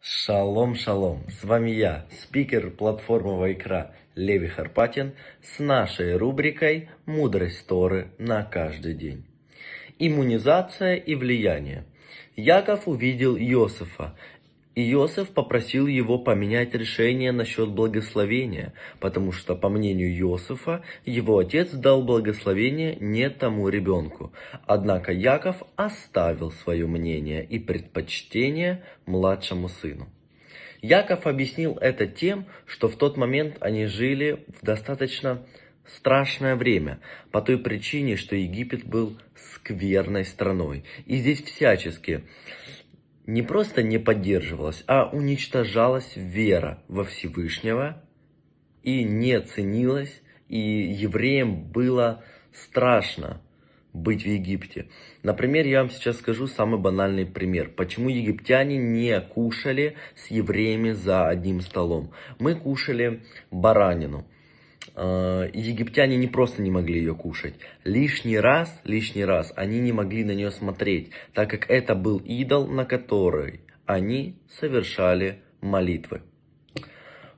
Шалом, шалом! С вами я, спикер платформы «Икра» Леви Харпатин с нашей рубрикой «Мудрость Торы на каждый день». Иммунизация и влияние. Яков увидел Иосифа, Иосиф попросил его поменять решение насчет благословения, потому что, по мнению Иосифа, его отец дал благословение не тому ребенку. Однако Яков оставил свое мнение и предпочтение младшему сыну. Яков объяснил это тем, что в тот момент они жили в достаточно страшное время, по той причине, что Египет был скверной страной. И здесь всячески не просто не поддерживалась, а уничтожалась вера во Всевышнего и не ценилась, и евреям было страшно быть в Египте. Например, я вам сейчас скажу самый банальный пример. Почему египтяне не кушали с евреями за одним столом? Мы кушали баранину. Э, египтяне не просто не могли ее кушать. Лишний раз, лишний раз они не могли на нее смотреть, так как это был идол, на который они совершали молитвы.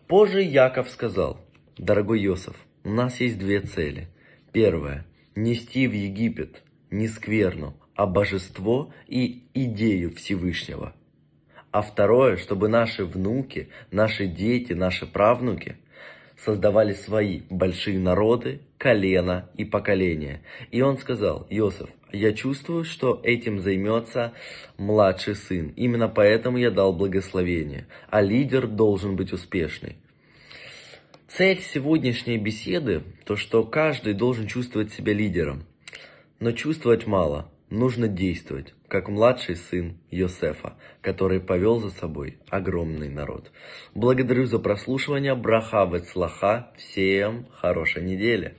Позже Яков сказал, «Дорогой Йосиф, у нас есть две цели. Первое – нести в Египет не скверну, а божество и идею Всевышнего. А второе, чтобы наши внуки, наши дети, наши правнуки – создавали свои большие народы, колено и поколения. И он сказал, Иосиф, я чувствую, что этим займется младший сын. Именно поэтому я дал благословение. А лидер должен быть успешный. Цель сегодняшней беседы – то, что каждый должен чувствовать себя лидером. Но чувствовать мало – Нужно действовать, как младший сын Йосефа, который повел за собой огромный народ. Благодарю за прослушивание. Браха вецлаха. Всем хорошей недели.